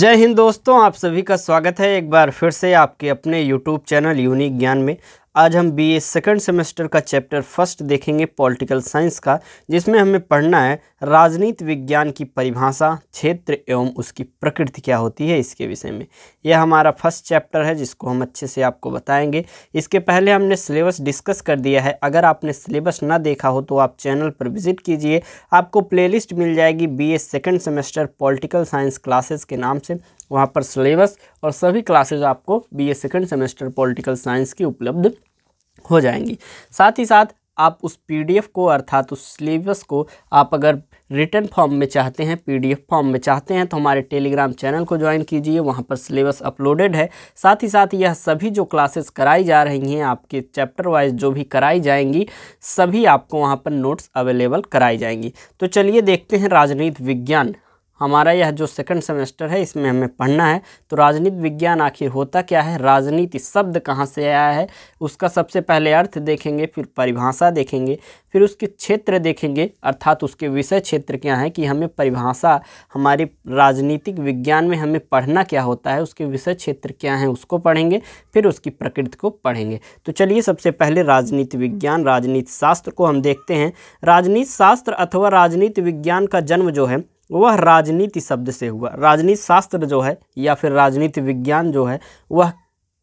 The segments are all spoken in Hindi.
जय हिंद दोस्तों आप सभी का स्वागत है एक बार फिर से आपके अपने YouTube चैनल यूनिक ज्ञान में आज हम बीए सेकंड सेमेस्टर का चैप्टर फर्स्ट देखेंगे पॉलिटिकल साइंस का जिसमें हमें पढ़ना है राजनीति विज्ञान की परिभाषा क्षेत्र एवं उसकी प्रकृति क्या होती है इसके विषय में यह हमारा फर्स्ट चैप्टर है जिसको हम अच्छे से आपको बताएंगे इसके पहले हमने सिलेबस डिस्कस कर दिया है अगर आपने सिलेबस ना देखा हो तो आप चैनल पर विजिट कीजिए आपको प्लेलिस्ट मिल जाएगी B A second semester political science classes के नाम से वहाँ पर सिलेबस और सभी क्लासेज आपको B A second semester political science की उपलब्ध हो जाएंगी साथ ही साथ आप उस पीडीएफ को अर्थात उस सिलेबस को आप अगर रिटर्न फॉर्म में चाहते हैं पीडीएफ फॉर्म में चाहते हैं तो हमारे टेलीग्राम चैनल को ज्वाइन कीजिए वहाँ पर सिलेबस अपलोडेड है साथ ही साथ यह सभी जो क्लासेस कराई जा रही हैं आपके चैप्टर वाइज जो भी कराई जाएंगी सभी आपको वहाँ पर नोट्स अवेलेबल कराई जाएंगी तो चलिए देखते हैं राजनीति विज्ञान हमारा यह जो सेकंड सेमेस्टर है इसमें हमें पढ़ना है तो राजनीति विज्ञान आखिर होता क्या है राजनीति शब्द कहाँ से आया है उसका सबसे पहले अर्थ देखेंगे फिर परिभाषा देखेंगे फिर उसके क्षेत्र देखेंगे अर्थात उसके विषय क्षेत्र क्या है कि हमें परिभाषा हमारे राजनीतिक विज्ञान में हमें पढ़ना क्या होता है उसके विषय क्षेत्र क्या हैं उसको पढ़ेंगे फिर उसकी प्रकृति को पढ़ेंगे तो चलिए सबसे पहले राजनीति विज्ञान राजनीति शास्त्र को हम देखते हैं राजनीति शास्त्र अथवा राजनीति विज्ञान का जन्म जो है वह राजनीति शब्द से हुआ राजनीति शास्त्र जो है या फिर राजनीति विज्ञान जो है वह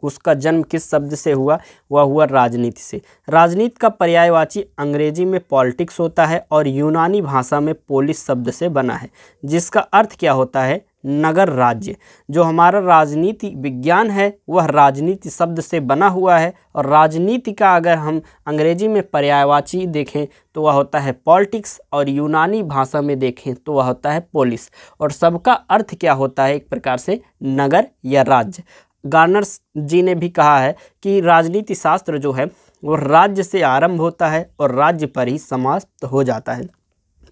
उसका जन्म किस शब्द से हुआ वह हुआ राजनीति से राजनीति का पर्यायवाची अंग्रेजी में पॉलिटिक्स होता है और यूनानी भाषा में पोलिस शब्द से बना है जिसका अर्थ क्या होता है नगर राज्य जो हमारा राजनीति विज्ञान है वह राजनीति शब्द से बना हुआ है और राजनीति का अगर हम अंग्रेजी में पर्यायवाची देखें तो वह होता है पॉलिटिक्स और यूनानी भाषा में देखें तो वह होता है पोलिस और सबका अर्थ क्या होता है एक प्रकार से नगर या राज्य गार्नर्स जी ने भी कहा है कि राजनीति शास्त्र जो है वो राज्य से आरंभ होता है और राज्य पर ही समाप्त हो जाता है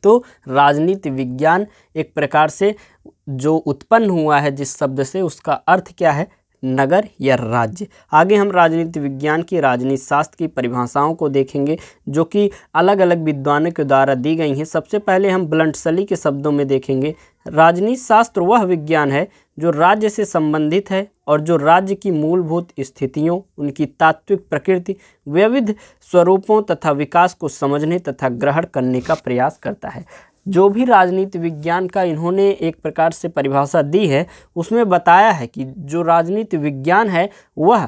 तो राजनीति विज्ञान एक प्रकार से जो उत्पन्न हुआ है जिस शब्द से उसका अर्थ क्या है नगर या राज्य आगे हम राजनीति विज्ञान की राजनीति शास्त्र की परिभाषाओं को देखेंगे जो कि अलग अलग विद्वानों के द्वारा दी गई हैं सबसे पहले हम ब्लंटसली के शब्दों में देखेंगे राजनीति शास्त्र वह विज्ञान है जो राज्य से संबंधित है और जो राज्य की मूलभूत स्थितियों उनकी तात्विक प्रकृति विविध स्वरूपों तथा विकास को समझने तथा ग्रहण करने का प्रयास करता है जो भी राजनीति विज्ञान का इन्होंने एक प्रकार से परिभाषा दी है उसमें बताया है कि जो राजनीति विज्ञान है वह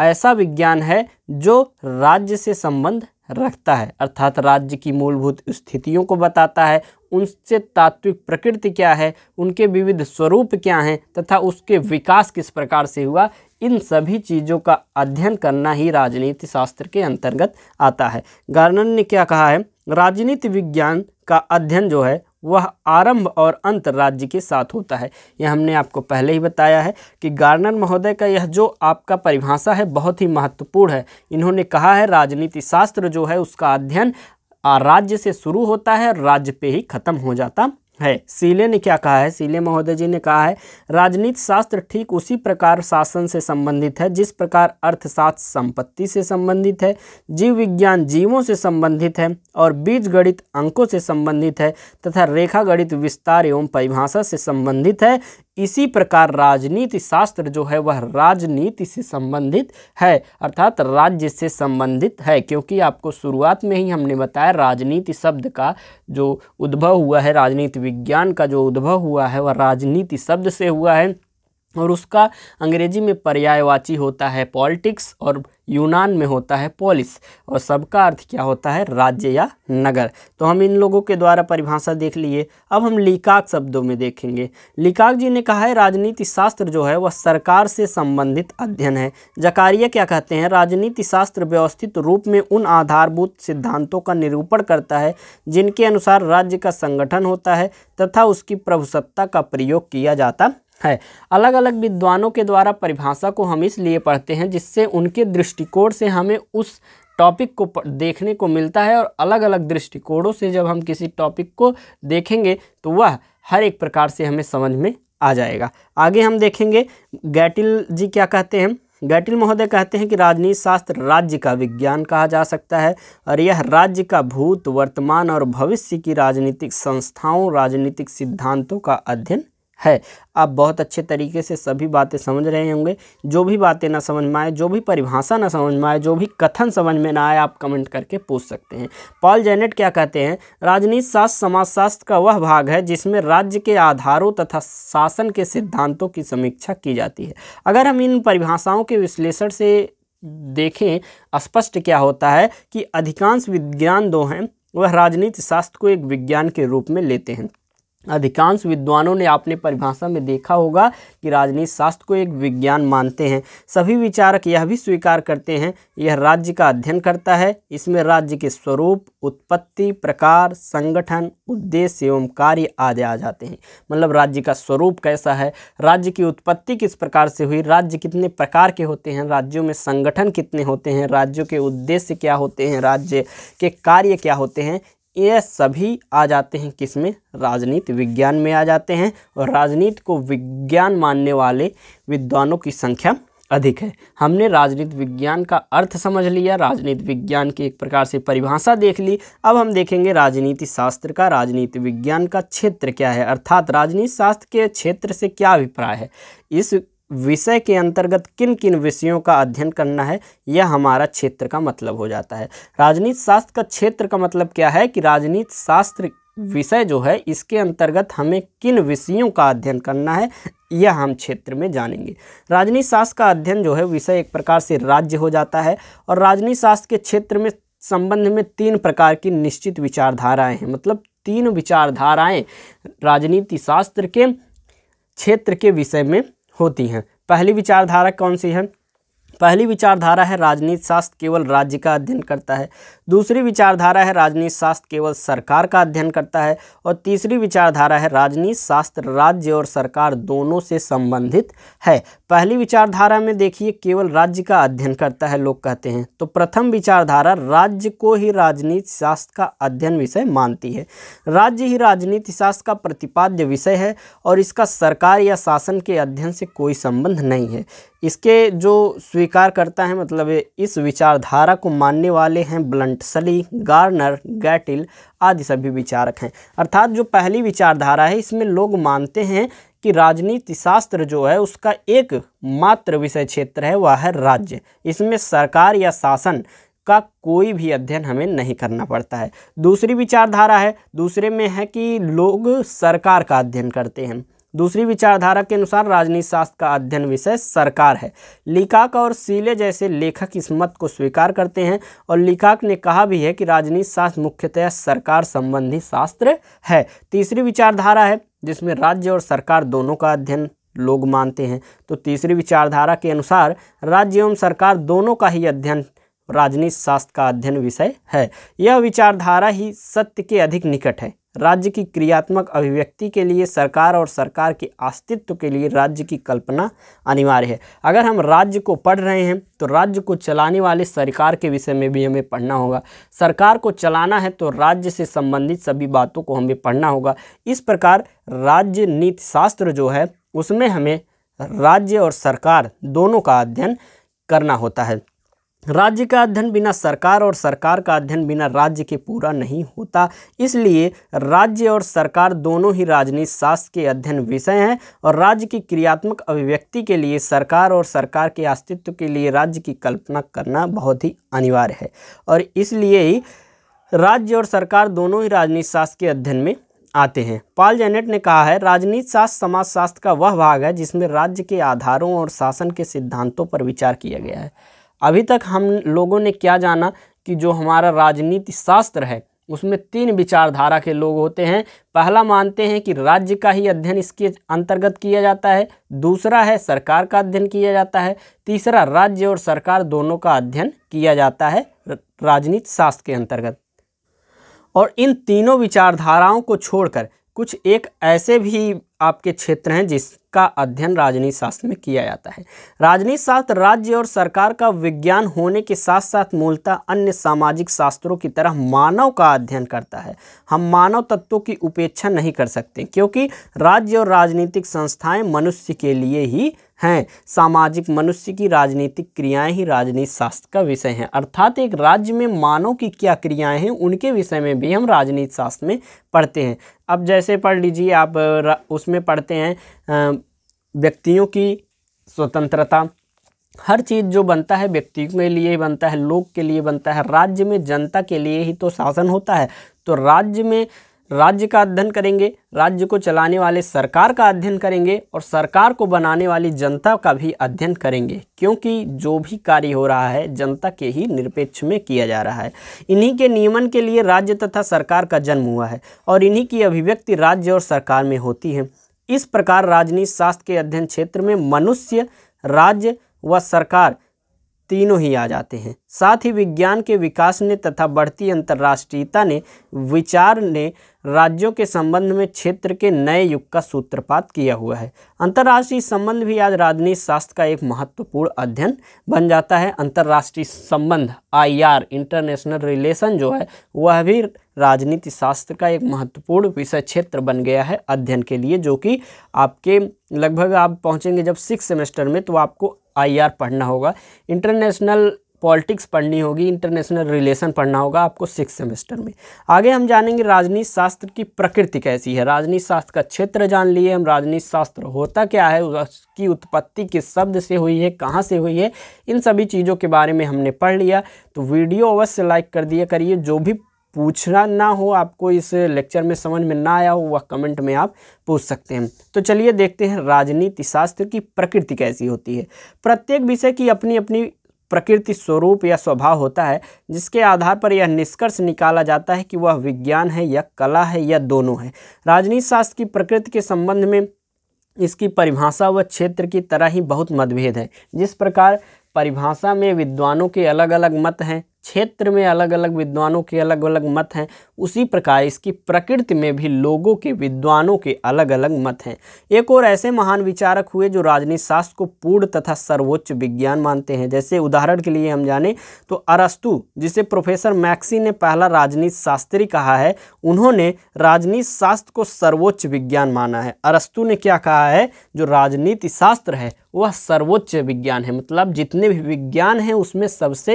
ऐसा विज्ञान है जो राज्य से संबंध रखता है अर्थात राज्य की मूलभूत स्थितियों को बताता है उनसे तात्विक प्रकृति क्या है उनके विविध स्वरूप क्या हैं तथा उसके विकास किस प्रकार से हुआ इन सभी चीज़ों का अध्ययन करना ही राजनीति शास्त्र के अंतर्गत आता है गार्नन ने क्या कहा है राजनीति विज्ञान का अध्ययन जो है वह आरंभ और अंत राज्य के साथ होता है यह हमने आपको पहले ही बताया है कि गार्नर महोदय का यह जो आपका परिभाषा है बहुत ही महत्वपूर्ण है इन्होंने कहा है राजनीति शास्त्र जो है उसका अध्ययन राज्य से शुरू होता है राज्य पे ही खत्म हो जाता है सीले ने क्या कहा है सीले महोदय जी ने कहा है राजनीति शास्त्र ठीक उसी प्रकार शासन से संबंधित है जिस प्रकार अर्थशास्त्र संपत्ति से संबंधित है जीव विज्ञान जीवों से संबंधित है और बीज गणित अंकों से संबंधित है तथा रेखा गणित विस्तार एवं परिभाषा से संबंधित है इसी प्रकार राजनीति शास्त्र जो है वह राजनीति से संबंधित है अर्थात राज्य से संबंधित है क्योंकि आपको शुरुआत में ही हमने बताया राजनीति शब्द का जो उद्भव हुआ है राजनीति विज्ञान का जो उद्भव हुआ है वह राजनीति शब्द से हुआ है और उसका अंग्रेजी में पर्यायवाची होता है पॉलिटिक्स और यूनान में होता है पॉलिस और सबका अर्थ क्या होता है राज्य या नगर तो हम इन लोगों के द्वारा परिभाषा देख लिए अब हम लिकाक शब्दों में देखेंगे लिकाक जी ने कहा है राजनीति शास्त्र जो है वह सरकार से संबंधित अध्ययन है जकारिया क्या कहते हैं राजनीति शास्त्र व्यवस्थित रूप में उन आधारभूत सिद्धांतों का निरूपण करता है जिनके अनुसार राज्य का संगठन होता है तथा उसकी प्रभुसत्ता का प्रयोग किया जाता है अलग अलग विद्वानों के द्वारा परिभाषा को हम इसलिए पढ़ते हैं जिससे उनके दृष्टिकोण से हमें उस टॉपिक को देखने को मिलता है और अलग अलग दृष्टिकोणों से जब हम किसी टॉपिक को देखेंगे तो वह हर एक प्रकार से हमें समझ में आ जाएगा आगे हम देखेंगे गैटिल जी क्या कहते हैं गैटिल महोदय कहते हैं कि राजनीति शास्त्र राज्य का विज्ञान कहा जा सकता है और यह राज्य का भूत वर्तमान और भविष्य की राजनीतिक संस्थाओं राजनीतिक सिद्धांतों का अध्ययन है आप बहुत अच्छे तरीके से सभी बातें समझ रहे होंगे जो भी बातें ना समझ में आए जो भी परिभाषा ना समझ में आए जो भी कथन समझ में ना आए आप कमेंट करके पूछ सकते हैं पॉल जेनेट क्या कहते हैं राजनीति शास्त्र समाजशास्त्र का वह भाग है जिसमें राज्य के आधारों तथा शासन के सिद्धांतों की समीक्षा की जाती है अगर हम इन परिभाषाओं के विश्लेषण से देखें स्पष्ट क्या होता है कि अधिकांश विज्ञान दो हैं वह राजनीति शास्त्र को एक विज्ञान के रूप में लेते हैं अधिकांश विद्वानों ने आपने परिभाषा में देखा होगा कि राजनीति शास्त्र को एक विज्ञान मानते हैं सभी विचारक यह भी स्वीकार करते हैं यह राज्य का अध्ययन करता है इसमें राज्य के स्वरूप उत्पत्ति प्रकार संगठन उद्देश्य एवं कार्य आदि आ जाते हैं मतलब राज्य का स्वरूप कैसा है राज्य की उत्पत्ति किस प्रकार से हुई राज्य कितने प्रकार के होते हैं राज्यों में संगठन कितने होते हैं राज्यों के उद्देश्य क्या होते हैं राज्य के कार्य क्या होते हैं ये सभी आ जाते हैं किस में राजनीति विज्ञान में आ जाते हैं और राजनीति को विज्ञान मानने वाले विद्वानों की संख्या अधिक है हमने राजनीति विज्ञान का अर्थ समझ लिया राजनीति विज्ञान की एक प्रकार से परिभाषा देख ली अब हम देखेंगे राजनीति शास्त्र का राजनीति विज्ञान का क्षेत्र क्या है अर्थात राजनीति शास्त्र के क्षेत्र से क्या अभिप्राय है इस विषय के अंतर्गत किन किन विषयों का अध्ययन करना है यह हमारा क्षेत्र का मतलब हो जाता है राजनीति शास्त्र का क्षेत्र का मतलब क्या है कि राजनीति शास्त्र विषय जो है इसके अंतर्गत हमें किन विषयों का अध्ययन करना है यह हम क्षेत्र में जानेंगे राजनीति शास्त्र का अध्ययन जो है विषय एक प्रकार से राज्य हो जाता है और राजनीति शास्त्र के क्षेत्र में संबंध में तीन प्रकार की निश्चित विचारधाराएं हैं मतलब तीन विचारधाराएं राजनीति शास्त्र के क्षेत्र के विषय में होती हैं पहली विचारधारा कौन सी है पहली विचारधारा है राजनीति शास्त्र केवल राज्य का अध्ययन करता है दूसरी विचारधारा है राजनीति शास्त्र केवल सरकार का अध्ययन करता है और तीसरी विचारधारा है राजनीति शास्त्र राज्य और सरकार दोनों से संबंधित है पहली विचारधारा में देखिए केवल राज्य का अध्ययन करता है लोग कहते हैं तो प्रथम विचारधारा राज्य को ही राजनीति शास्त्र का अध्ययन विषय मानती है राज्य ही राजनीति शास्त्र का प्रतिपाद्य विषय है और इसका सरकार या शासन के अध्ययन से कोई संबंध नहीं है इसके जो स्वीकार करता है मतलब इस विचारधारा को मानने वाले हैं Bluntschli Garner Gettell आदि सभी विचारक हैं अर्थात जो पहली विचारधारा है इसमें लोग मानते हैं कि राजनीति शास्त्र जो है उसका एक मात्र विषय क्षेत्र है वह है राज्य इसमें सरकार या शासन का कोई भी अध्ययन हमें नहीं करना पड़ता है दूसरी विचारधारा है दूसरे में है कि लोग सरकार का अध्ययन करते हैं दूसरी विचारधारा के अनुसार राजनीति शास्त्र का अध्ययन विषय सरकार है लिकाक और सीले जैसे लेखक इस मत को स्वीकार करते हैं और लिकाक ने कहा भी है कि राजनीति शास्त्र मुख्यतः सरकार संबंधी शास्त्र है तीसरी विचारधारा है जिसमें राज्य और सरकार दोनों का अध्ययन लोग मानते हैं तो तीसरी विचारधारा के अनुसार राज्य एवं सरकार दोनों का ही अध्ययन राजनीति शास्त्र का अध्ययन विषय है यह विचारधारा ही सत्य के अधिक निकट है राज्य की क्रियात्मक अभिव्यक्ति के लिए सरकार और सरकार के अस्तित्व के लिए राज्य की कल्पना अनिवार्य है अगर हम राज्य को पढ़ रहे हैं तो राज्य को चलाने वाले सरकार के विषय में भी हमें पढ़ना होगा सरकार को चलाना है तो राज्य से संबंधित सभी बातों को हमें पढ़ना होगा इस प्रकार राज्य नीति शास्त्र जो है उसमें हमें राज्य और सरकार दोनों का अध्ययन करना होता है राज्य का अध्ययन बिना सरकार और सरकार का अध्ययन बिना राज्य के पूरा नहीं होता इसलिए राज्य और सरकार दोनों ही राजनीति शास्त्र के अध्ययन विषय हैं और राज्य की क्रियात्मक अभिव्यक्ति के लिए सरकार और सरकार के अस्तित्व के लिए राज्य की कल्पना करना बहुत ही अनिवार्य है और इसलिए ही राज्य और सरकार दोनों ही राजनीति शास्त्र के अध्ययन में आते हैं पाल जेनेट ने कहा है राजनीति शास्त्र समाजशास्त्र का वह भाग है जिसमें राज्य के आधारों और शासन के सिद्धांतों पर विचार किया गया है अभी तक हम लोगों ने क्या जाना कि जो हमारा राजनीति शास्त्र है उसमें तीन विचारधारा के लोग होते हैं पहला मानते हैं कि राज्य का ही अध्ययन इसके अंतर्गत किया जाता है दूसरा है सरकार का अध्ययन किया जाता है तीसरा राज्य और सरकार दोनों का अध्ययन किया जाता है राजनीति शास्त्र के अंतर्गत और इन तीनों विचारधाराओं को छोड़कर कुछ एक ऐसे भी आपके क्षेत्र हैं जिसका अध्ययन राजनीति शास्त्र में किया जाता है राजनीति शास्त्र राज्य और सरकार का विज्ञान होने के साथ साथ मूलतः अन्य सामाजिक शास्त्रों की तरह मानव का अध्ययन करता है हम मानव तत्वों की उपेक्षा नहीं कर सकते क्योंकि राज्य और राजनीतिक संस्थाएं मनुष्य के लिए ही हैं सामाजिक मनुष्य की राजनीतिक क्रियाएं ही राजनीति शास्त्र का विषय है अर्थात एक राज्य में मानव की क्या क्रियाएं हैं उनके विषय में भी हम राजनीति शास्त्र में पढ़ते हैं अब जैसे पढ़ लीजिए आप उसमें पढ़ते हैं व्यक्तियों की स्वतंत्रता हर चीज़ जो बनता है व्यक्ति के लिए ही बनता है लोग के लिए बनता है राज्य में जनता के लिए ही तो शासन होता है तो राज्य में राज्य का अध्ययन करेंगे राज्य को चलाने वाले सरकार का अध्ययन करेंगे और सरकार को बनाने वाली जनता का भी अध्ययन करेंगे क्योंकि जो भी कार्य हो रहा है जनता के ही निरपेक्ष में किया जा रहा है इन्हीं के नियमन के लिए राज्य तथा सरकार का जन्म हुआ है और इन्हीं की अभिव्यक्ति राज्य और सरकार में होती है इस प्रकार राजनीति शास्त्र के अध्ययन क्षेत्र में मनुष्य राज्य व सरकार तीनों ही आ जाते हैं साथ ही विज्ञान के विकास ने तथा बढ़ती अंतर्राष्ट्रीयता ने विचार ने राज्यों के संबंध में क्षेत्र के नए युग का सूत्रपात किया हुआ है अंतर्राष्ट्रीय संबंध भी आज राजनीति शास्त्र का एक महत्वपूर्ण अध्ययन बन जाता है अंतर्राष्ट्रीय संबंध आईआर इंटरनेशनल रिलेशन जो है वह भी राजनीति शास्त्र का एक महत्वपूर्ण विषय क्षेत्र बन गया है अध्ययन के लिए जो कि आपके लगभग आप पहुँचेंगे जब सिक्स सेमेस्टर में तो आपको आईआर पढ़ना होगा इंटरनेशनल पॉलिटिक्स पढ़नी होगी इंटरनेशनल रिलेशन पढ़ना होगा आपको सिक्स सेमेस्टर में आगे हम जानेंगे राजनीति शास्त्र की प्रकृति कैसी है राजनीति शास्त्र का क्षेत्र जान लिए हम राजनीति शास्त्र होता क्या है उसकी उत्पत्ति किस शब्द से हुई है कहाँ से हुई है इन सभी चीज़ों के बारे में हमने पढ़ लिया तो वीडियो अवश्य लाइक कर दिया करिए जो भी पूछना ना हो आपको इस लेक्चर में समझ में ना आया हो वह कमेंट में आप पूछ सकते हैं तो चलिए देखते हैं राजनीति शास्त्र की प्रकृति कैसी होती है प्रत्येक विषय की अपनी अपनी प्रकृति स्वरूप या स्वभाव होता है जिसके आधार पर यह निष्कर्ष निकाला जाता है कि वह विज्ञान है या कला है या दोनों है राजनीति शास्त्र की प्रकृति के संबंध में इसकी परिभाषा व क्षेत्र की तरह ही बहुत मतभेद है जिस प्रकार परिभाषा में विद्वानों के अलग अलग मत हैं क्षेत्र में अलग अलग विद्वानों के अलग अलग मत हैं उसी प्रकार इसकी प्रकृति में भी लोगों के विद्वानों के अलग अलग मत हैं एक और ऐसे महान विचारक हुए जो राजनीति शास्त्र को पूर्ण तथा सर्वोच्च विज्ञान मानते हैं जैसे उदाहरण के लिए हम जाने तो अरस्तु जिसे प्रोफेसर मैक्सी ने पहला राजनीति शास्त्री कहा है उन्होंने राजनीति शास्त्र को सर्वोच्च विज्ञान माना है अरस्तु ने क्या कहा है जो राजनीति शास्त्र है वह सर्वोच्च विज्ञान है मतलब जितने जितने भी विज्ञान हैं उसमें सबसे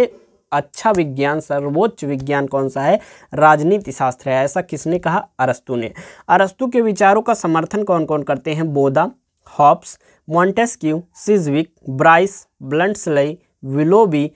अच्छा विज्ञान सर्वोच्च विज्ञान कौन सा है राजनीति शास्त्र है ऐसा किसने कहा अरस्तु ने अरस्तु के विचारों का समर्थन कौन कौन करते हैं Bodin Hobbes Montesquieu Sidgwick Bryce Bluntschli Willoughby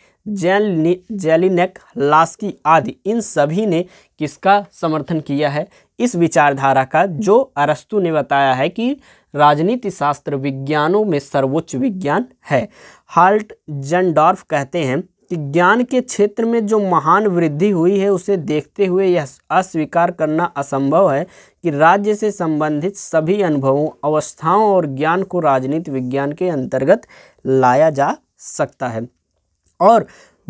जेल जेलिनेक लास्की आदि इन सभी ने किसका समर्थन किया है इस विचारधारा का जो अरस्तु ने बताया है कि राजनीति शास्त्र विज्ञानों में सर्वोच्च विज्ञान है हाल्ट जनडॉर्फ कहते हैं कि ज्ञान के क्षेत्र में जो महान वृद्धि हुई है उसे देखते हुए यह अस्वीकार करना असंभव है कि राज्य से संबंधित सभी अनुभवों अवस्थाओं और ज्ञान को राजनीति विज्ञान के अंतर्गत लाया जा सकता है और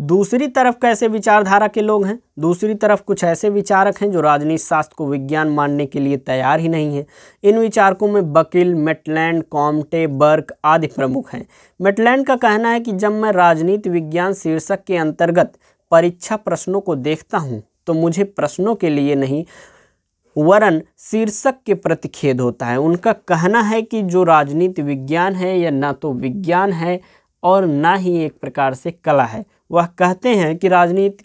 दूसरी तरफ कैसे विचारधारा के लोग हैं दूसरी तरफ कुछ ऐसे विचारक हैं जो राजनीति शास्त्र को विज्ञान मानने के लिए तैयार ही नहीं है इन विचारकों में बकिल मेटलैंड कॉमटे बर्क आदि प्रमुख हैं मेटलैंड का कहना है कि जब मैं राजनीति विज्ञान शीर्षक के अंतर्गत परीक्षा प्रश्नों को देखता हूँ तो मुझे प्रश्नों के लिए नहीं वरन शीर्षक के प्रति खेद होता है उनका कहना है कि जो राजनीति विज्ञान है या ना तो विज्ञान है और ना ही एक प्रकार से कला है वह कहते हैं कि राजनीति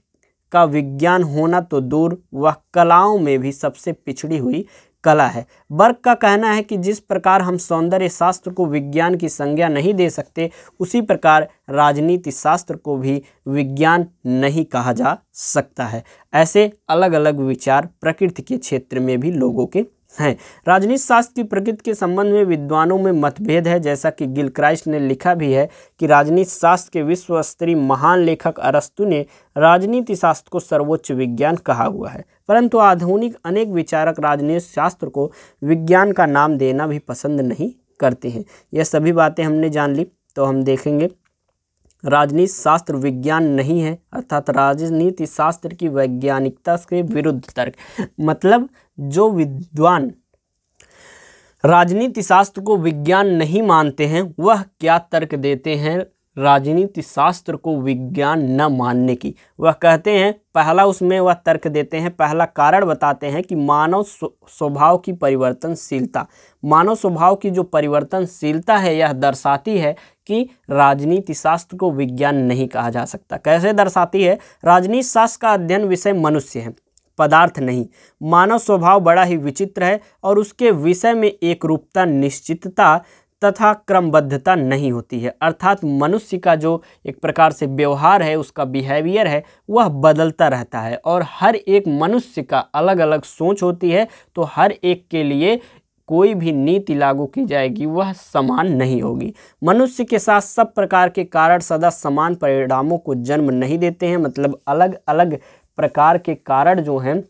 का विज्ञान होना तो दूर वह कलाओं में भी सबसे पिछड़ी हुई कला है वर्ग का कहना है कि जिस प्रकार हम सौंदर्य शास्त्र को विज्ञान की संज्ञा नहीं दे सकते उसी प्रकार राजनीति शास्त्र को भी विज्ञान नहीं कहा जा सकता है ऐसे अलग अलग विचार प्रकृति के क्षेत्र में भी लोगों के हैं राजनीति शास्त्र की प्रकृति के संबंध में विद्वानों में मतभेद है जैसा कि गिल क्राइस्ट ने लिखा भी है कि राजनीति शास्त्र के विश्व स्तरीय महान लेखक अरस्तु ने राजनीति शास्त्र को सर्वोच्च विज्ञान कहा हुआ है परंतु आधुनिक अनेक विचारक राजनीति शास्त्र को विज्ञान का नाम देना भी पसंद नहीं करते हैं यह सभी बातें हमने जान ली तो हम देखेंगे राजनीति शास्त्र विज्ञान नहीं है अर्थात राजनीति शास्त्र की वैज्ञानिकता के विरुद्ध तर्क मतलब जो विद्वान राजनीति शास्त्र को विज्ञान नहीं मानते हैं वह क्या तर्क देते हैं राजनीति शास्त्र को विज्ञान न मानने की वह कहते हैं पहला उसमें वह तर्क देते हैं पहला कारण बताते हैं कि मानव स्वभाव की परिवर्तनशीलता मानव स्वभाव की जो परिवर्तनशीलता है यह दर्शाती है कि राजनीति शास्त्र को विज्ञान नहीं कहा जा सकता कैसे दर्शाती है राजनीति शास्त्र का अध्ययन विषय मनुष्य है पदार्थ नहीं मानव स्वभाव बड़ा ही विचित्र है और उसके विषय में एक रूपता निश्चितता तथा क्रमबद्धता नहीं होती है अर्थात मनुष्य का जो एक प्रकार से व्यवहार है उसका बिहेवियर है वह बदलता रहता है और हर एक मनुष्य का अलग अलग सोच होती है तो हर एक के लिए कोई भी नीति लागू की जाएगी वह समान नहीं होगी मनुष्य के साथ सब प्रकार के कारण सदा समान परिणामों को जन्म नहीं देते हैं मतलब अलग अलग प्रकार के कारण जो हैं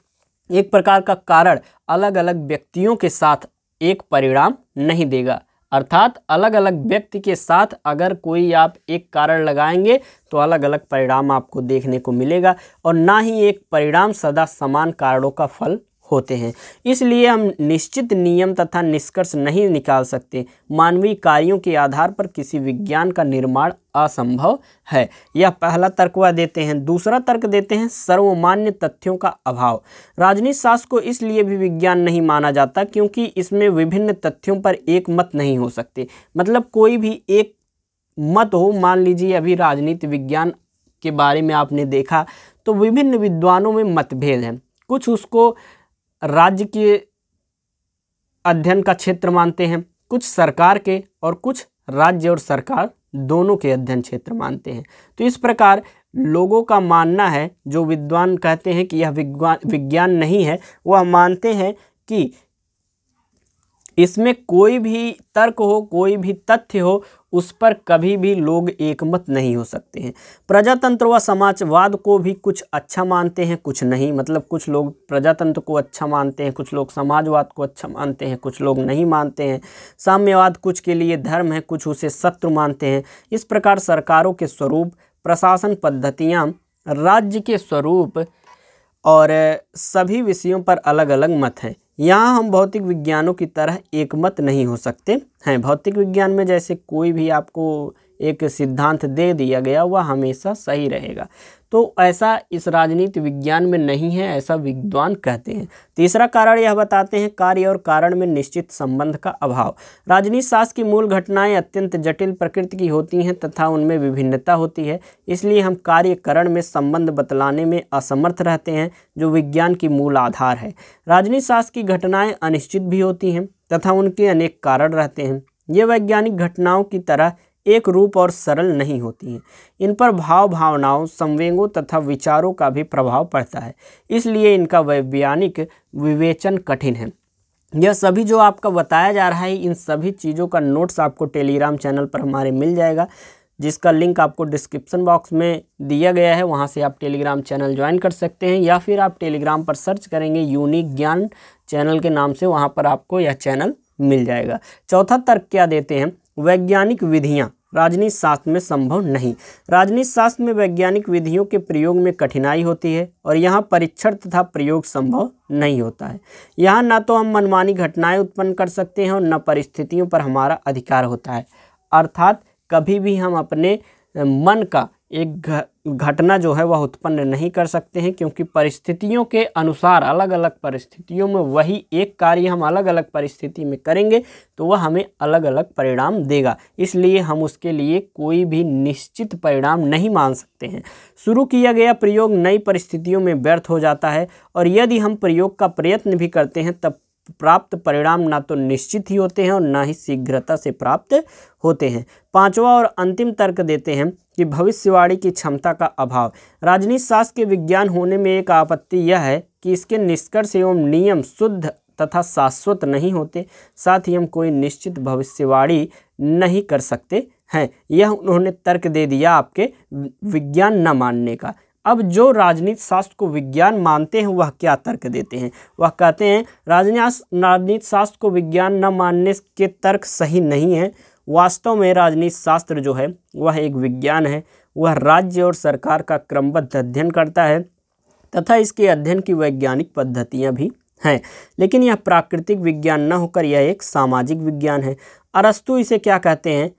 एक प्रकार का कारण अलग अलग व्यक्तियों के साथ एक परिणाम नहीं देगा अर्थात अलग अलग व्यक्ति के साथ अगर कोई आप एक कारण लगाएंगे तो अलग अलग परिणाम आपको देखने को मिलेगा और ना ही एक परिणाम सदा समान कारणों का फल होते हैं इसलिए हम निश्चित नियम तथा निष्कर्ष नहीं निकाल सकते मानवीय कार्यों के आधार पर किसी विज्ञान का निर्माण असंभव है यह पहला तर्क वह देते हैं दूसरा तर्क देते हैं सर्वमान्य तथ्यों का अभाव राजनीति शास्त्र को इसलिए भी विज्ञान नहीं माना जाता क्योंकि इसमें विभिन्न तथ्यों पर एक मत नहीं हो सकते मतलब कोई भी एक मत हो मान लीजिए अभी राजनीति विज्ञान के बारे में आपने देखा तो विभिन्न विद्वानों में मतभेद हैं कुछ उसको राज्य के अध्ययन का क्षेत्र मानते हैं कुछ सरकार के और कुछ राज्य और सरकार दोनों के अध्ययन क्षेत्र मानते हैं तो इस प्रकार लोगों का मानना है जो विद्वान कहते हैं कि यह विज्ञान विज्ञान नहीं है वह मानते हैं कि इसमें कोई भी तर्क हो कोई भी तथ्य हो उस पर कभी भी लोग एकमत नहीं हो सकते हैं प्रजातंत्र व समाजवाद को भी कुछ अच्छा मानते हैं कुछ नहीं मतलब कुछ लोग प्रजातंत्र को अच्छा मानते हैं कुछ लोग समाजवाद को अच्छा मानते हैं कुछ लोग नहीं मानते हैं साम्यवाद कुछ के लिए धर्म है कुछ उसे शत्रु मानते हैं इस प्रकार सरकारों के स्वरूप प्रशासन पद्धतियाँ राज्य के स्वरूप और सभी विषयों पर अलग अलग मत हैं यहाँ हम भौतिक विज्ञानों की तरह एकमत नहीं हो सकते हैं भौतिक विज्ञान में जैसे कोई भी आपको एक सिद्धांत दे दिया गया वह हमेशा सही रहेगा तो ऐसा इस राजनीति विज्ञान में नहीं है ऐसा विद्वान कहते हैं तीसरा कारण यह बताते हैं कार्य और कारण में निश्चित संबंध का अभाव राजनीति शास्त्र की मूल घटनाएं अत्यंत जटिल प्रकृति की होती हैं तथा उनमें विभिन्नता होती है इसलिए हम कार्यकरण में संबंध बतलाने में असमर्थ रहते हैं जो विज्ञान की मूल आधार है राजनीति शास्त्र की घटनाएँ अनिश्चित भी होती हैं तथा उनके अनेक कारण रहते हैं ये वैज्ञानिक घटनाओं की तरह एक रूप और सरल नहीं होती हैं इन पर भाव भावनाओं संवेगों तथा विचारों का भी प्रभाव पड़ता है इसलिए इनका वैज्ञानिक विवेचन कठिन है यह सभी जो आपका बताया जा रहा है इन सभी चीज़ों का नोट्स आपको टेलीग्राम चैनल पर हमारे मिल जाएगा जिसका लिंक आपको डिस्क्रिप्शन बॉक्स में दिया गया है वहाँ से आप टेलीग्राम चैनल ज्वाइन कर सकते हैं या फिर आप टेलीग्राम पर सर्च करेंगे यूनिक ज्ञान चैनल के नाम से वहाँ पर आपको यह चैनल मिल जाएगा चौथा तर्क क्या देते हैं वैज्ञानिक विधियाँ राजनीति शास्त्र में संभव नहीं राजनीति शास्त्र में वैज्ञानिक विधियों के प्रयोग में कठिनाई होती है और यहाँ परीक्षण तथा प्रयोग संभव नहीं होता है यहाँ ना तो हम मनमानी घटनाएं उत्पन्न कर सकते हैं और न परिस्थितियों पर हमारा अधिकार होता है अर्थात कभी भी हम अपने मन का एक घटना जो है वह उत्पन्न नहीं कर सकते हैं क्योंकि परिस्थितियों के अनुसार अलग अलग परिस्थितियों में वही एक कार्य हम अलग अलग परिस्थिति में करेंगे तो वह हमें अलग अलग परिणाम देगा इसलिए हम उसके लिए कोई भी निश्चित परिणाम नहीं मान सकते हैं शुरू किया गया प्रयोग नई परिस्थितियों में व्यर्थ हो जाता है और यदि हम प्रयोग का प्रयत्न भी करते हैं तब प्राप्त परिणाम ना तो निश्चित ही होते हैं और ना ही शीघ्रता से प्राप्त होते हैं पांचवा और अंतिम तर्क देते हैं कि भविष्यवाणी की क्षमता का अभाव राजनीति शास्त्र के विज्ञान होने में एक आपत्ति यह है कि इसके निष्कर्ष एवं नियम शुद्ध तथा शाश्वत नहीं होते साथ ही हम कोई निश्चित भविष्यवाणी नहीं कर सकते हैं यह उन्होंने तर्क दे दिया आपके विज्ञान न मानने का अब जो राजनीति शास्त्र को विज्ञान मानते हैं वह क्या तर्क देते हैं वह कहते हैं राजनीति शास्त्र को विज्ञान न मानने के तर्क सही नहीं है वास्तव में राजनीति शास्त्र जो है वह एक विज्ञान है वह राज्य और सरकार का क्रमबद्ध अध्ययन करता है तथा इसके अध्ययन की वैज्ञानिक पद्धतियाँ भी हैं लेकिन यह प्राकृतिक विज्ञान न होकर यह एक सामाजिक विज्ञान है अरस्तु इसे क्या कहते हैं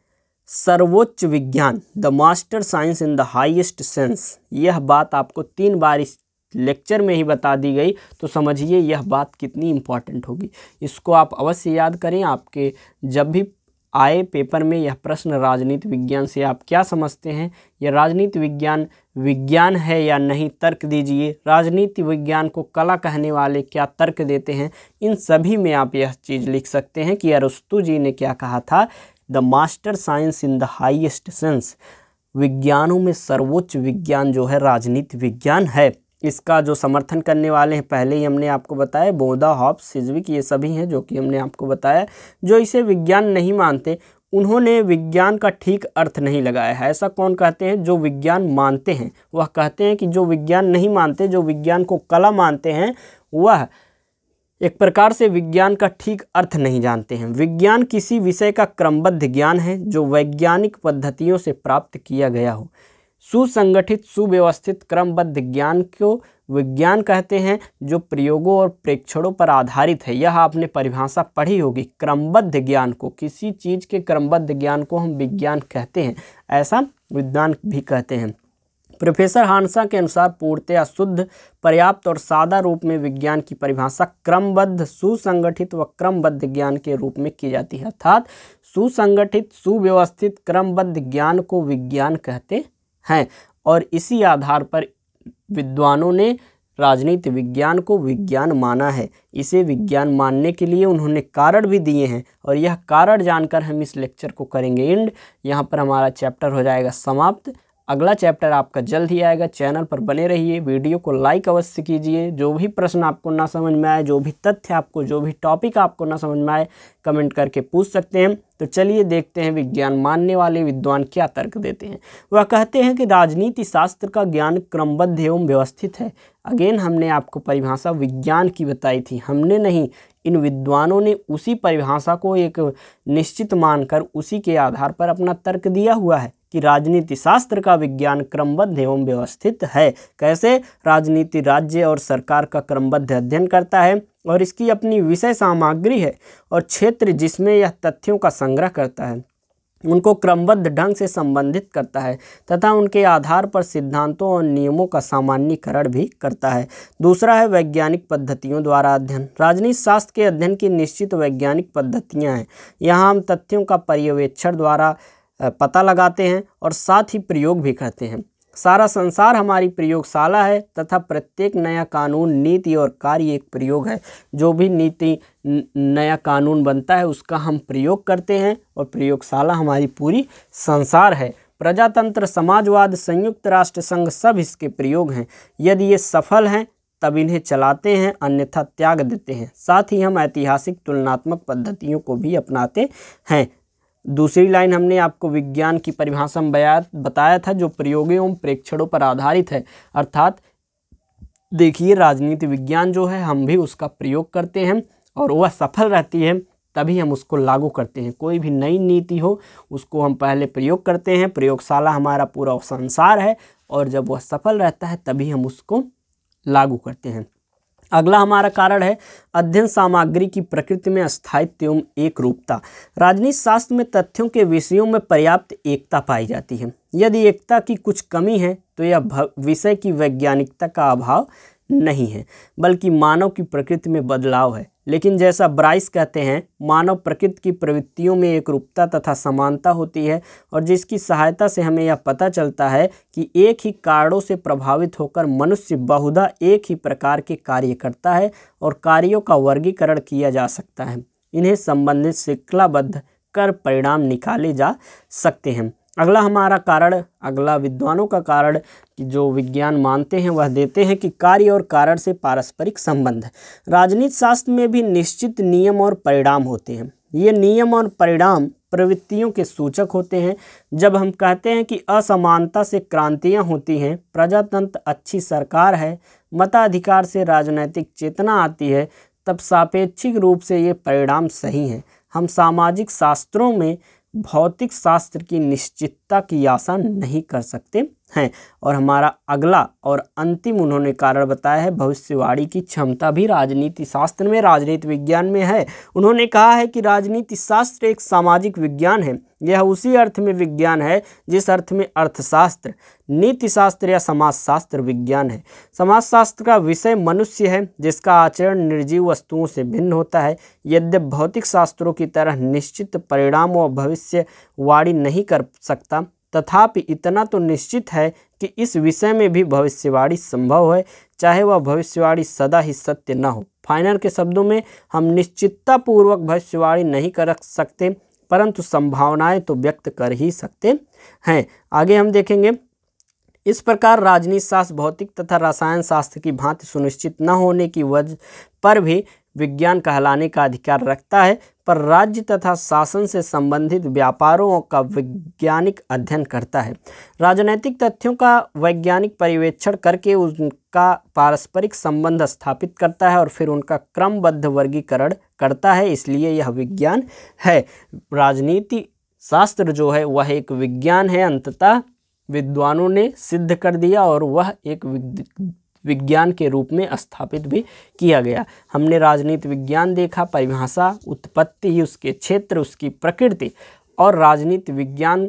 सर्वोच्च विज्ञान the master science in the highest sense यह बात आपको तीन बार इस लेक्चर में ही बता दी गई तो समझिए यह बात कितनी इम्पॉर्टेंट होगी इसको आप अवश्य याद करें आपके जब भी आए पेपर में यह प्रश्न राजनीति विज्ञान से आप क्या समझते हैं यह राजनीति विज्ञान विज्ञान है या नहीं तर्क दीजिए राजनीति विज्ञान को कला कहने वाले क्या तर्क देते हैं इन सभी में आप यह चीज़ लिख सकते हैं कि अरुस्तु जी ने क्या कहा था the master science in the highest sense विज्ञानों में सर्वोच्च विज्ञान जो है राजनीति विज्ञान है इसका जो समर्थन करने वाले हैं पहले ही हमने आपको बताया बोधा हॉप सिजविक ये सभी हैं जो कि हमने आपको बताया जो इसे विज्ञान नहीं मानते उन्होंने विज्ञान का ठीक अर्थ नहीं लगाया है ऐसा कौन कहते हैं जो विज्ञान मानते हैं वह कहते हैं कि जो विज्ञान नहीं मानते जो विज्ञान को कला मानते हैं वह एक प्रकार से विज्ञान का ठीक अर्थ नहीं जानते हैं विज्ञान किसी विषय का क्रमबद्ध ज्ञान है जो वैज्ञानिक पद्धतियों से प्राप्त किया गया हो सुसंगठित सुव्यवस्थित क्रमबद्ध ज्ञान को विज्ञान कहते हैं जो प्रयोगों और प्रेक्षणों पर आधारित है यह आपने परिभाषा पढ़ी होगी क्रमबद्ध ज्ञान को किसी चीज़ के क्रमबद्ध ज्ञान को हम विज्ञान कहते हैं ऐसा विज्ञान भी कहते हैं प्रोफेसर हानसा के अनुसार पूर्णतया शुद्ध पर्याप्त और सादा रूप में विज्ञान की परिभाषा क्रमबद्ध सुसंगठित व क्रमबद्ध ज्ञान के रूप में की जाती है अर्थात सुसंगठित सुव्यवस्थित क्रमबद्ध ज्ञान को विज्ञान कहते हैं और इसी आधार पर विद्वानों ने राजनीति विज्ञान को विज्ञान माना है इसे विज्ञान मानने के लिए उन्होंने कारण भी दिए हैं और यह कारण जानकर हम इस लेक्चर को करेंगे एंड यहाँ पर हमारा चैप्टर हो जाएगा समाप्त अगला चैप्टर आपका जल्द ही आएगा चैनल पर बने रहिए वीडियो को लाइक अवश्य कीजिए जो भी प्रश्न आपको ना समझ में आए जो भी तथ्य आपको जो भी टॉपिक आपको ना समझ में आए कमेंट करके पूछ सकते हैं तो चलिए देखते हैं विज्ञान मानने वाले विद्वान क्या तर्क देते हैं वह कहते हैं कि राजनीति शास्त्र का ज्ञान क्रमबद्ध एवं व्यवस्थित है अगेन हमने आपको परिभाषा विज्ञान की बताई थी हमने नहीं इन विद्वानों ने उसी परिभाषा को एक निश्चित मानकर उसी के आधार पर अपना तर्क दिया हुआ है कि राजनीति शास्त्र का विज्ञान क्रमबद्ध एवं व्यवस्थित है कैसे राजनीति राज्य और सरकार का क्रमबद्ध अध्ययन करता है और इसकी अपनी विषय सामग्री है और क्षेत्र जिसमें यह तथ्यों का संग्रह करता है उनको क्रमबद्ध ढंग से संबंधित करता है तथा उनके आधार पर सिद्धांतों और नियमों का सामान्यकरण भी करता है दूसरा है वैज्ञानिक पद्धतियों द्वारा अध्ययन राजनीति शास्त्र के अध्ययन की निश्चित वैज्ञानिक पद्धतियाँ हैं यहाँ हम तथ्यों का पर्यवेक्षण द्वारा पता लगाते हैं और साथ ही प्रयोग भी करते हैं सारा संसार हमारी प्रयोगशाला है तथा प्रत्येक नया कानून नीति और कार्य एक प्रयोग है जो भी नीति नया कानून बनता है उसका हम प्रयोग करते हैं और प्रयोगशाला हमारी पूरी संसार है प्रजातंत्र समाजवाद संयुक्त राष्ट्र संघ सब इसके प्रयोग हैं यदि ये सफल हैं तब इन्हें चलाते हैं अन्यथा त्याग देते हैं साथ ही हम ऐतिहासिक तुलनात्मक पद्धतियों को भी अपनाते हैं दूसरी लाइन हमने आपको विज्ञान की परिभाषा में बया बताया था जो प्रयोगों एवं प्रेक्षणों पर आधारित है अर्थात देखिए राजनीति विज्ञान जो है हम भी उसका प्रयोग करते हैं और वह सफल रहती है तभी हम उसको लागू करते हैं कोई भी नई नीति हो उसको हम पहले प्रयोग करते हैं प्रयोगशाला हमारा पूरा संसार है और जब वह सफल रहता है तभी हम उसको लागू करते हैं अगला हमारा कारण है अध्ययन सामग्री की प्रकृति में स्थायित्व एवं एक रूपता राजनीति शास्त्र में तथ्यों के विषयों में पर्याप्त एकता पाई जाती है यदि एकता की कुछ कमी है तो यह विषय की वैज्ञानिकता का अभाव नहीं है बल्कि मानव की प्रकृति में बदलाव है लेकिन जैसा ब्राइस कहते हैं मानव प्रकृति की प्रवृत्तियों में एक रूपता तथा समानता होती है और जिसकी सहायता से हमें यह पता चलता है कि एक ही कारणों से प्रभावित होकर मनुष्य बहुधा एक ही प्रकार के कार्य करता है और कार्यों का वर्गीकरण किया जा सकता है इन्हें संबंधित श्रृंखलाबद्ध कर परिणाम निकाले जा सकते हैं अगला हमारा कारण अगला विद्वानों का कारण कि जो विज्ञान मानते हैं वह देते हैं कि कार्य और कारण से पारस्परिक संबंध राजनीति शास्त्र में भी निश्चित नियम और परिणाम होते हैं ये नियम और परिणाम प्रवृत्तियों के सूचक होते हैं जब हम कहते हैं कि असमानता से क्रांतियां होती हैं प्रजातंत्र अच्छी सरकार है मताधिकार से राजनैतिक चेतना आती है तब सापेक्षिक रूप से ये परिणाम सही हैं हम सामाजिक शास्त्रों में भौतिक शास्त्र की निश्चितता की आशा नहीं कर सकते हैं और हमारा अगला और अंतिम उन्होंने कारण बताया है भविष्यवाणी की क्षमता भी राजनीति शास्त्र में राजनीति विज्ञान में है उन्होंने कहा है कि राजनीति शास्त्र एक सामाजिक विज्ञान है यह उसी अर्थ में विज्ञान है जिस अर्थ में अर्थशास्त्र नीतिशास्त्र या समाजशास्त्र विज्ञान है समाजशास्त्र का विषय मनुष्य है जिसका आचरण निर्जीव वस्तुओं से भिन्न होता है यद्यप भौतिक शास्त्रों की तरह निश्चित परिणाम व भविष्यवाणी नहीं कर सकता तथापि इतना तो निश्चित है कि इस विषय में भी भविष्यवाणी संभव है चाहे वह भविष्यवाणी सदा ही सत्य न हो फाइनल के शब्दों में हम निश्चिततापूर्वक भविष्यवाणी नहीं कर सकते परंतु संभावनाएं तो व्यक्त कर ही सकते हैं आगे हम देखेंगे इस प्रकार राजनीति शास्त्र भौतिक तथा रसायन शास्त्र की भांति सुनिश्चित न होने की वजह पर भी विज्ञान कहलाने का अधिकार रखता है पर राज्य तथा शासन से संबंधित व्यापारों का वैज्ञानिक अध्ययन करता है राजनैतिक तथ्यों का वैज्ञानिक परिवेक्षण करके उनका पारस्परिक संबंध स्थापित करता है और फिर उनका क्रमबद्ध वर्गीकरण करता है इसलिए यह विज्ञान है राजनीति शास्त्र जो है वह एक विज्ञान है अंततः विद्वानों ने सिद्ध कर दिया और वह एक विज्ञान के रूप में स्थापित भी किया गया हमने राजनीति विज्ञान देखा परिभाषा उत्पत्ति ही उसके क्षेत्र उसकी प्रकृति और राजनीति विज्ञान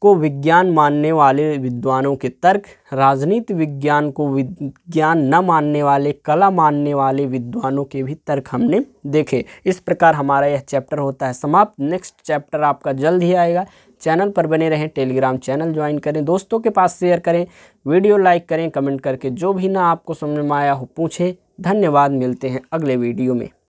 को विज्ञान मानने वाले विद्वानों के तर्क राजनीति विज्ञान को विज्ञान न मानने वाले कला मानने वाले विद्वानों के भी तर्क हमने देखे इस प्रकार हमारा यह चैप्टर होता है समाप्त नेक्स्ट चैप्टर आपका जल्द ही आएगा चैनल पर बने रहें टेलीग्राम चैनल ज्वाइन करें दोस्तों के पास शेयर करें वीडियो लाइक करें कमेंट करके जो भी ना आपको समझ में आया हो पूछें धन्यवाद मिलते हैं अगले वीडियो में